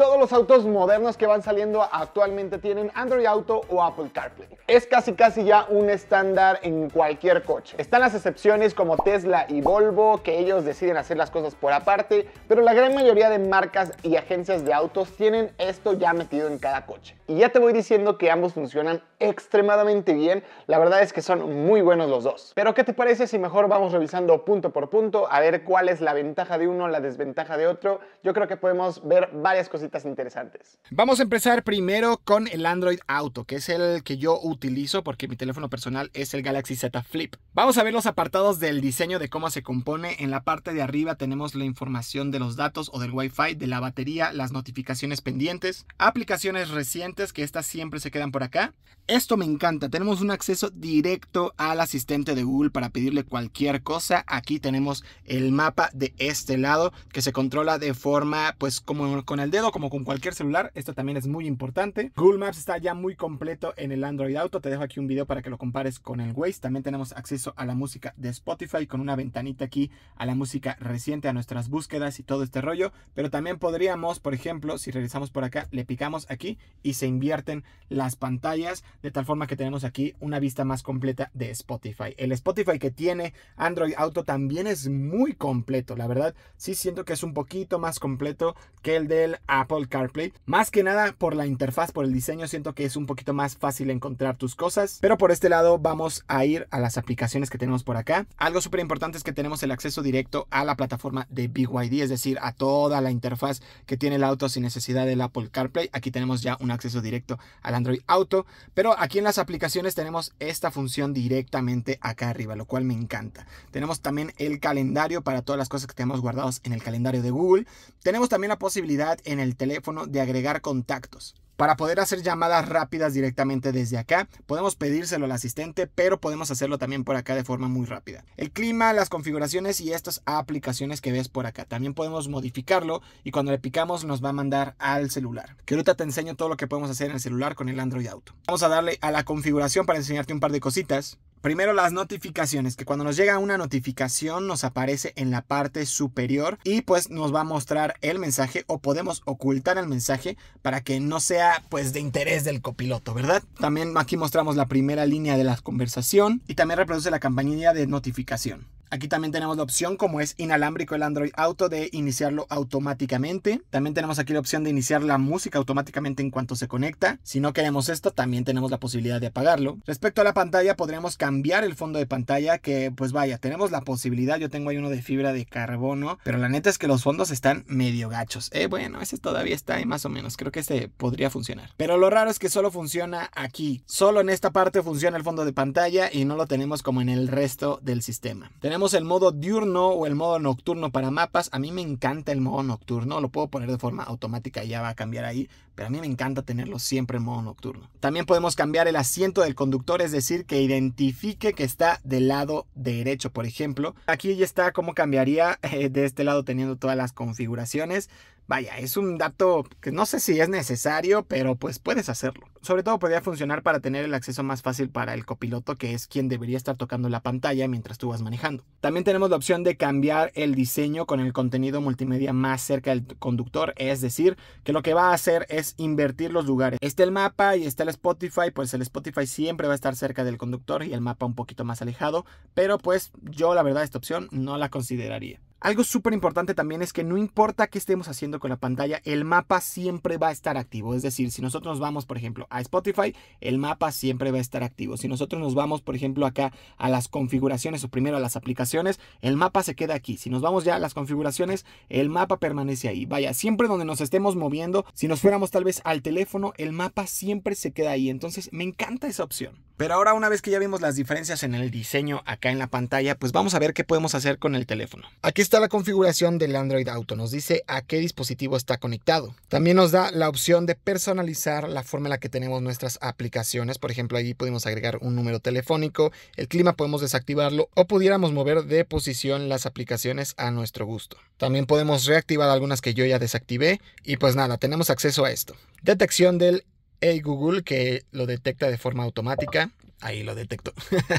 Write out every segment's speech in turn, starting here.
Todos los autos modernos que van saliendo actualmente tienen Android Auto o Apple CarPlay. Es casi casi ya un estándar en cualquier coche. Están las excepciones como Tesla y Volvo, que ellos deciden hacer las cosas por aparte, pero la gran mayoría de marcas y agencias de autos tienen esto ya metido en cada coche. Y ya te voy diciendo que ambos funcionan extremadamente bien. La verdad es que son muy buenos los dos. Pero ¿qué te parece si mejor vamos revisando punto por punto a ver cuál es la ventaja de uno, la desventaja de otro? Yo creo que podemos ver varias cositas interesantes. Vamos a empezar primero con el Android Auto, que es el que yo utilizo porque mi teléfono personal es el Galaxy Z Flip. Vamos a ver los apartados del diseño de cómo se compone. En la parte de arriba tenemos la información de los datos o del Wi-Fi, de la batería, las notificaciones pendientes, aplicaciones recientes que estas siempre se quedan por acá. Esto me encanta, tenemos un acceso directo al asistente de Google para pedirle cualquier cosa. Aquí tenemos el mapa de este lado que se controla de forma pues como con el dedo, como con cualquier celular. Esto también es muy importante. Google Maps está ya muy completo en el Android Auto. Te dejo aquí un video para que lo compares con el Waze. También tenemos acceso a la música de Spotify con una ventanita aquí a la música reciente, a nuestras búsquedas y todo este rollo. Pero también podríamos, por ejemplo, si regresamos por acá, le picamos aquí y se invierten las pantallas de tal forma que tenemos aquí una vista más completa de Spotify. El Spotify que tiene Android Auto también es muy completo, la verdad. Sí siento que es un poquito más completo que el del Apple CarPlay. Más que nada por la interfaz, por el diseño, siento que es un poquito más fácil encontrar tus cosas. Pero por este lado vamos a ir a las aplicaciones que tenemos por acá. Algo súper importante es que tenemos el acceso directo a la plataforma de BYD, es decir, a toda la interfaz que tiene el auto sin necesidad del Apple CarPlay. Aquí tenemos ya un acceso directo al Android Auto, pero aquí en las aplicaciones tenemos esta función directamente acá arriba, lo cual me encanta. Tenemos también el calendario para todas las cosas que tenemos guardados en el calendario de Google. Tenemos también la posibilidad en el teléfono de agregar contactos. Para poder hacer llamadas rápidas directamente desde acá, podemos pedírselo al asistente, pero podemos hacerlo también por acá de forma muy rápida. El clima, las configuraciones y estas aplicaciones que ves por acá. También podemos modificarlo y cuando le picamos nos va a mandar al celular. Que te enseño todo lo que podemos hacer en el celular con el Android Auto. Vamos a darle a la configuración para enseñarte un par de cositas. Primero las notificaciones, que cuando nos llega una notificación nos aparece en la parte superior y pues nos va a mostrar el mensaje o podemos ocultar el mensaje para que no sea pues de interés del copiloto, ¿verdad? También aquí mostramos la primera línea de la conversación y también reproduce la campanilla de notificación. Aquí también tenemos la opción, como es inalámbrico el Android Auto, de iniciarlo automáticamente. También tenemos aquí la opción de iniciar la música automáticamente en cuanto se conecta. Si no queremos esto, también tenemos la posibilidad de apagarlo. Respecto a la pantalla, podríamos cambiar el fondo de pantalla, que pues vaya, tenemos la posibilidad. Yo tengo ahí uno de fibra de carbono, pero la neta es que los fondos están medio gachos. Eh, bueno, ese todavía está ahí más o menos. Creo que este podría funcionar. Pero lo raro es que solo funciona aquí. Solo en esta parte funciona el fondo de pantalla y no lo tenemos como en el resto del sistema. Tenemos el modo diurno o el modo nocturno para mapas. A mí me encanta el modo nocturno, lo puedo poner de forma automática, y ya va a cambiar ahí, pero a mí me encanta tenerlo siempre en modo nocturno. También podemos cambiar el asiento del conductor, es decir, que identifique que está del lado derecho, por ejemplo. Aquí ya está cómo cambiaría eh, de este lado teniendo todas las configuraciones. Vaya, es un dato que no sé si es necesario, pero pues puedes hacerlo. Sobre todo podría funcionar para tener el acceso más fácil para el copiloto, que es quien debería estar tocando la pantalla mientras tú vas manejando. También tenemos la opción de cambiar el diseño con el contenido multimedia más cerca del conductor, es decir, que lo que va a hacer es invertir los lugares. Está el mapa y está el Spotify, pues el Spotify siempre va a estar cerca del conductor y el mapa un poquito más alejado, pero pues yo la verdad esta opción no la consideraría. Algo súper importante también es que no importa qué estemos haciendo con la pantalla, el mapa siempre va a estar activo. Es decir, si nosotros nos vamos, por ejemplo, a Spotify, el mapa siempre va a estar activo. Si nosotros nos vamos, por ejemplo, acá a las configuraciones o primero a las aplicaciones, el mapa se queda aquí. Si nos vamos ya a las configuraciones, el mapa permanece ahí. Vaya, siempre donde nos estemos moviendo, si nos fuéramos tal vez al teléfono, el mapa siempre se queda ahí. Entonces, me encanta esa opción. Pero ahora una vez que ya vimos las diferencias en el diseño acá en la pantalla, pues vamos a ver qué podemos hacer con el teléfono. Aquí está la configuración del Android Auto, nos dice a qué dispositivo está conectado. También nos da la opción de personalizar la forma en la que tenemos nuestras aplicaciones. Por ejemplo, ahí podemos agregar un número telefónico, el clima podemos desactivarlo o pudiéramos mover de posición las aplicaciones a nuestro gusto. También podemos reactivar algunas que yo ya desactivé y pues nada, tenemos acceso a esto. Detección del Hey Google que lo detecta de forma automática. Ahí lo detecto.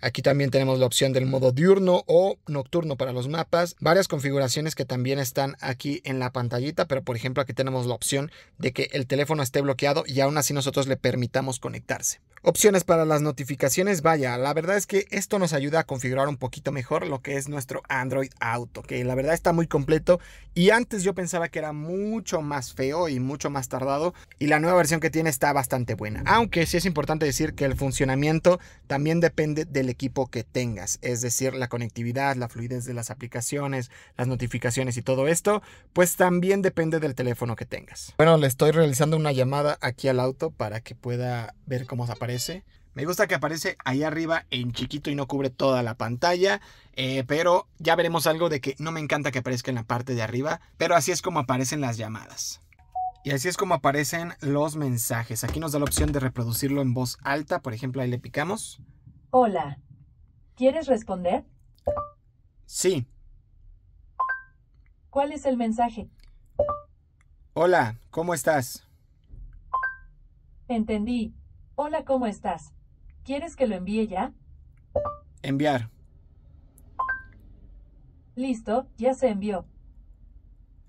Aquí también tenemos la opción del modo diurno o nocturno para los mapas. Varias configuraciones que también están aquí en la pantallita, pero por ejemplo aquí tenemos la opción de que el teléfono esté bloqueado y aún así nosotros le permitamos conectarse. Opciones para las notificaciones, vaya, la verdad es que esto nos ayuda a configurar un poquito mejor lo que es nuestro Android Auto, que la verdad está muy completo y antes yo pensaba que era mucho más feo y mucho más tardado y la nueva versión que tiene está bastante buena, aunque sí es importante decir que el funcionamiento también depende del equipo que tengas, es decir, la conectividad, la fluidez de las aplicaciones, las notificaciones y todo esto, pues también depende del teléfono que tengas. Bueno, le estoy realizando una llamada aquí al auto para que pueda ver cómo se aparece me gusta que aparece ahí arriba en chiquito y no cubre toda la pantalla. Eh, pero ya veremos algo de que no me encanta que aparezca en la parte de arriba. Pero así es como aparecen las llamadas. Y así es como aparecen los mensajes. Aquí nos da la opción de reproducirlo en voz alta. Por ejemplo, ahí le picamos. Hola. ¿Quieres responder? Sí. ¿Cuál es el mensaje? Hola, ¿cómo estás? Entendí. Hola, ¿cómo estás? ¿Quieres que lo envíe ya? Enviar. Listo, ya se envió.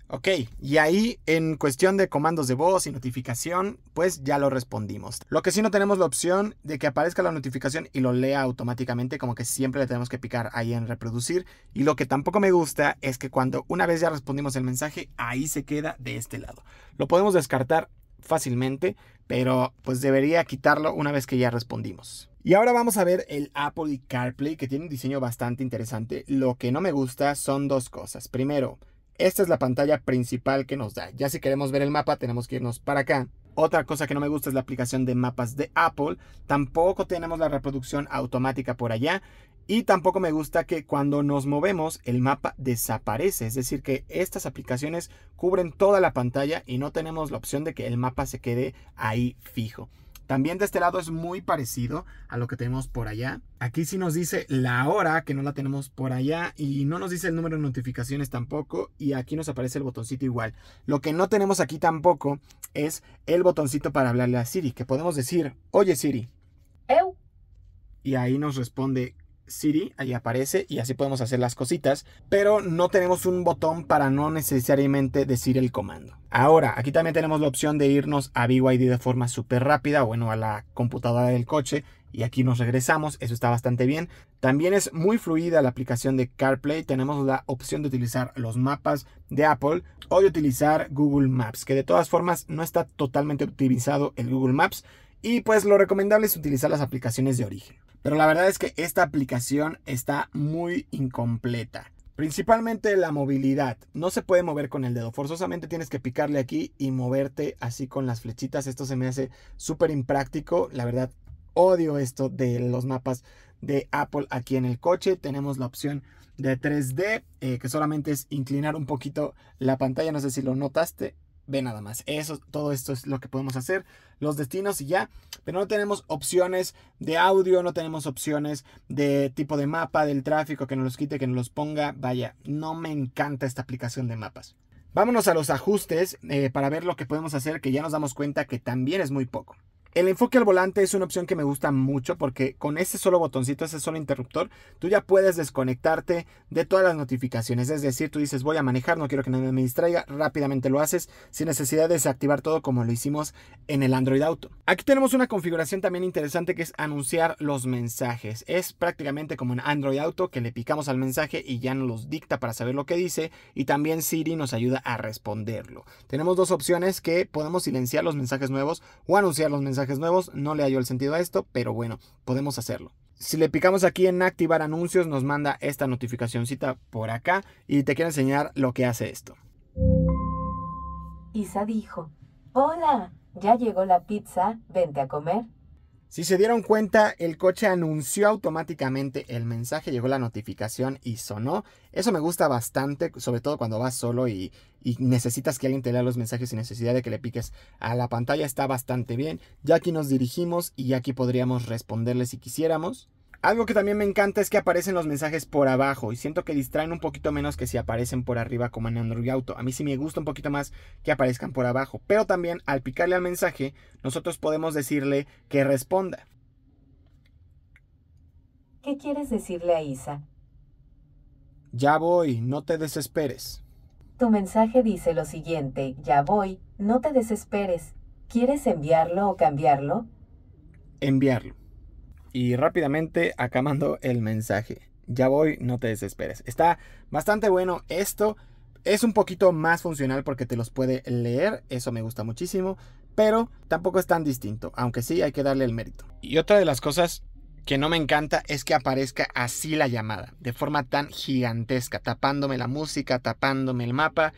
Ok, y ahí en cuestión de comandos de voz y notificación, pues ya lo respondimos. Lo que sí no tenemos la opción de que aparezca la notificación y lo lea automáticamente, como que siempre le tenemos que picar ahí en reproducir. Y lo que tampoco me gusta es que cuando una vez ya respondimos el mensaje, ahí se queda de este lado. Lo podemos descartar fácilmente, pero pues debería quitarlo una vez que ya respondimos. Y ahora vamos a ver el Apple CarPlay que tiene un diseño bastante interesante. Lo que no me gusta son dos cosas. Primero, esta es la pantalla principal que nos da. Ya si queremos ver el mapa tenemos que irnos para acá. Otra cosa que no me gusta es la aplicación de mapas de Apple. Tampoco tenemos la reproducción automática por allá. Y tampoco me gusta que cuando nos movemos el mapa desaparece. Es decir, que estas aplicaciones cubren toda la pantalla y no tenemos la opción de que el mapa se quede ahí fijo. También de este lado es muy parecido a lo que tenemos por allá. Aquí sí nos dice la hora, que no la tenemos por allá, y no nos dice el número de notificaciones tampoco, y aquí nos aparece el botoncito igual. Lo que no tenemos aquí tampoco es el botoncito para hablarle a Siri, que podemos decir, oye Siri. ¿Eh? Y ahí nos responde Siri, ahí aparece y así podemos hacer las cositas, pero no tenemos un botón para no necesariamente decir el comando. Ahora, aquí también tenemos la opción de irnos a BYD de forma súper rápida, bueno, a la computadora del coche y aquí nos regresamos, eso está bastante bien. También es muy fluida la aplicación de CarPlay, tenemos la opción de utilizar los mapas de Apple o de utilizar Google Maps, que de todas formas no está totalmente optimizado el Google Maps y pues lo recomendable es utilizar las aplicaciones de origen. Pero la verdad es que esta aplicación está muy incompleta. Principalmente la movilidad. No se puede mover con el dedo. Forzosamente tienes que picarle aquí y moverte así con las flechitas. Esto se me hace súper impráctico. La verdad, odio esto de los mapas de Apple aquí en el coche. Tenemos la opción de 3D, eh, que solamente es inclinar un poquito la pantalla. No sé si lo notaste. Ve nada más. Eso, todo esto es lo que podemos hacer. Los destinos y ya. Pero no tenemos opciones de audio, no tenemos opciones de tipo de mapa, del tráfico, que nos los quite, que nos los ponga. Vaya, no me encanta esta aplicación de mapas. Vámonos a los ajustes eh, para ver lo que podemos hacer, que ya nos damos cuenta que también es muy poco. El enfoque al volante es una opción que me gusta mucho porque con ese solo botoncito, ese solo interruptor, tú ya puedes desconectarte de todas las notificaciones. Es decir, tú dices, voy a manejar, no quiero que nadie me distraiga, rápidamente lo haces sin necesidad de desactivar todo como lo hicimos en el Android Auto. Aquí tenemos una configuración también interesante que es anunciar los mensajes. Es prácticamente como en Android Auto que le picamos al mensaje y ya nos los dicta para saber lo que dice y también Siri nos ayuda a responderlo. Tenemos dos opciones que podemos silenciar los mensajes nuevos o anunciar los mensajes nuevos, no le hallo el sentido a esto, pero bueno, podemos hacerlo. Si le picamos aquí en activar anuncios, nos manda esta notificacioncita por acá y te quiero enseñar lo que hace esto. Isa dijo, hola, ya llegó la pizza, vente a comer. Si se dieron cuenta, el coche anunció automáticamente el mensaje, llegó la notificación y sonó. Eso me gusta bastante, sobre todo cuando vas solo y, necesitas que alguien te lea los mensajes sin necesidad de que le piques a la pantalla. Está bastante bien. Ya aquí nos dirigimos y aquí podríamos responderle si quisiéramos. Algo que también me encanta es que aparecen los mensajes por abajo y siento que distraen un poquito menos que si aparecen por arriba como en Android Auto. A mí sí me gusta un poquito más que aparezcan por abajo, pero también al picarle al mensaje nosotros podemos decirle que responda. ¿Qué quieres decirle a Isa? Ya voy, no te desesperes. Tu mensaje dice lo siguiente, ya voy, no te desesperes. ¿Quieres enviarlo o cambiarlo? Enviarlo y rápidamente acá mando el mensaje. Ya voy, no te desesperes. Está bastante bueno esto. Es un poquito más funcional porque te los puede leer, eso me gusta muchísimo, pero tampoco es tan distinto, aunque sí hay que darle el mérito. Y otra de las cosas que no me encanta es que aparezca así la llamada, de forma tan gigantesca, tapándome la música, tapándome el mapa.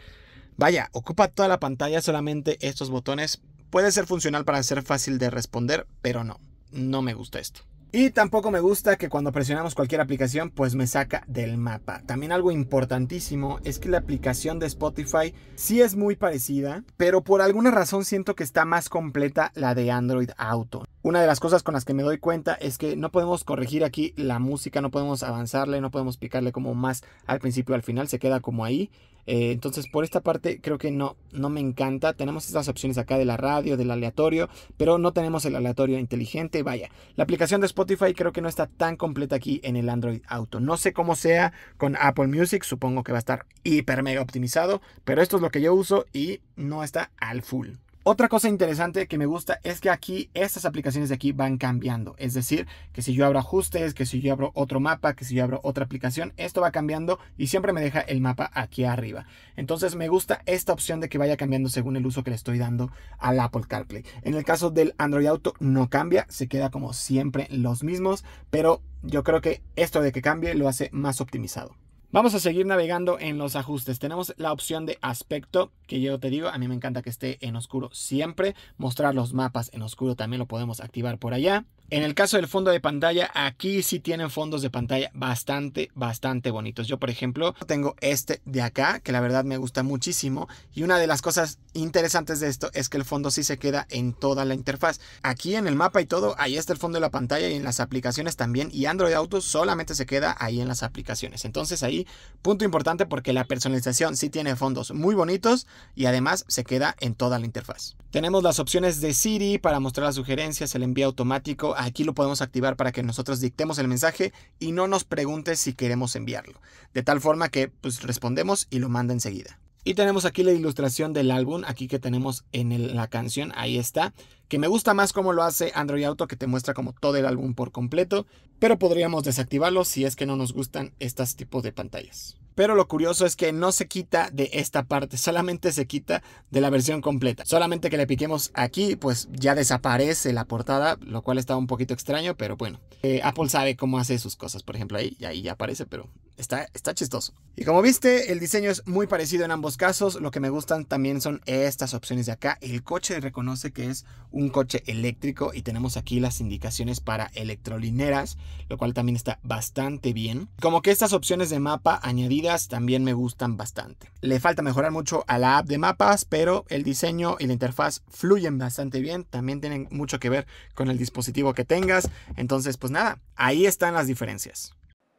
Vaya, ocupa toda la pantalla solamente estos botones. Puede ser funcional para ser fácil de responder, pero no, no me gusta esto. Y tampoco me gusta que cuando presionamos cualquier aplicación pues me saca del mapa. También algo importantísimo es que la aplicación de Spotify sí es muy parecida, pero por alguna razón siento que está más completa la de Android Auto una de las cosas con las que me doy cuenta es que no podemos corregir aquí la música, no podemos avanzarle, no podemos picarle como más al principio, al final se queda como ahí. Eh, entonces por esta parte creo que no, no me encanta. Tenemos estas opciones acá de la radio, del aleatorio, pero no tenemos el aleatorio inteligente. Vaya, la aplicación de Spotify creo que no está tan completa aquí en el Android Auto. No sé cómo sea con Apple Music, supongo que va a estar hiper mega optimizado, pero esto es lo que yo uso y no está al full. Otra cosa interesante que me gusta es que aquí estas aplicaciones de aquí van cambiando. Es decir, que si yo abro ajustes, que si yo abro otro mapa, que si yo abro otra aplicación, esto va cambiando y siempre me deja el mapa aquí arriba. Entonces me gusta esta opción de que vaya cambiando según el uso que le estoy dando al Apple CarPlay. En el caso del Android Auto no cambia, se queda como siempre los mismos, pero yo creo que esto de que cambie lo hace más optimizado. Vamos a seguir navegando en los ajustes. Tenemos la opción de aspecto, que yo te digo, a mí me encanta que esté en oscuro siempre. Mostrar los mapas en oscuro también lo podemos activar por allá. En el caso del fondo de pantalla, aquí sí tienen fondos de pantalla bastante, bastante bonitos. Yo, por ejemplo, tengo este de acá, que la verdad me gusta muchísimo. Y una de las cosas interesantes de esto es que el fondo sí se queda en toda la interfaz. Aquí en el mapa y todo, ahí está el fondo de la pantalla y en las aplicaciones también. Y Android Auto solamente se queda ahí en las aplicaciones. Entonces ahí, punto importante porque la personalización sí tiene fondos muy bonitos y además se queda en toda la interfaz. Tenemos las opciones de Siri para mostrar las sugerencias, el envío automático. Aquí lo podemos activar para que nosotros dictemos el mensaje y no nos pregunte si queremos enviarlo. De tal forma que pues respondemos y lo manda enseguida. Y tenemos aquí la ilustración del álbum, aquí que tenemos en la canción, ahí está que me gusta más cómo lo hace Android Auto, que te muestra como todo el álbum por completo, pero podríamos desactivarlo si es que no nos gustan estos tipos de pantallas. Pero lo curioso es que no se quita de esta parte, solamente se quita de la versión completa. Solamente que le piquemos aquí, pues ya desaparece la portada, lo cual está un poquito extraño, pero bueno. Eh, Apple sabe cómo hace sus cosas, por ejemplo, ahí, ahí ya aparece, pero está, está chistoso. Y como viste, el diseño es muy parecido en ambos casos. Lo que me gustan también son estas opciones de acá. El coche reconoce que es un un coche eléctrico y tenemos aquí las indicaciones para electrolineras, lo cual también está bastante bien. Como que estas opciones de mapa añadidas también me gustan bastante. Le falta mejorar mucho a la app de mapas, pero el diseño y la interfaz fluyen bastante bien. También tienen mucho que ver con el dispositivo que tengas. Entonces, pues nada, ahí están las diferencias.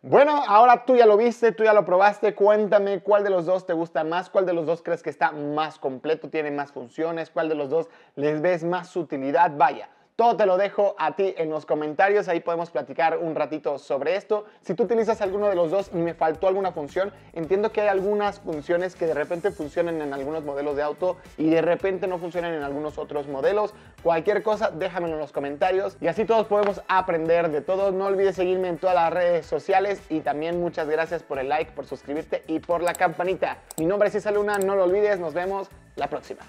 Bueno, ahora tú ya lo viste, tú ya lo probaste, cuéntame cuál de los dos te gusta más, cuál de los dos crees que está más completo, tiene más funciones, cuál de los dos les ves más utilidad, vaya. Todo te lo dejo a ti en los comentarios, ahí podemos platicar un ratito sobre esto. Si tú utilizas alguno de los dos y me faltó alguna función, entiendo que hay algunas funciones que de repente funcionan en algunos modelos de auto y de repente no funcionan en algunos otros modelos. Cualquier cosa, déjamelo en los comentarios y así todos podemos aprender de todo. No olvides seguirme en todas las redes sociales y también muchas gracias por el like, por suscribirte y por la campanita. Mi nombre es Isa Luna, no lo olvides, nos vemos la próxima.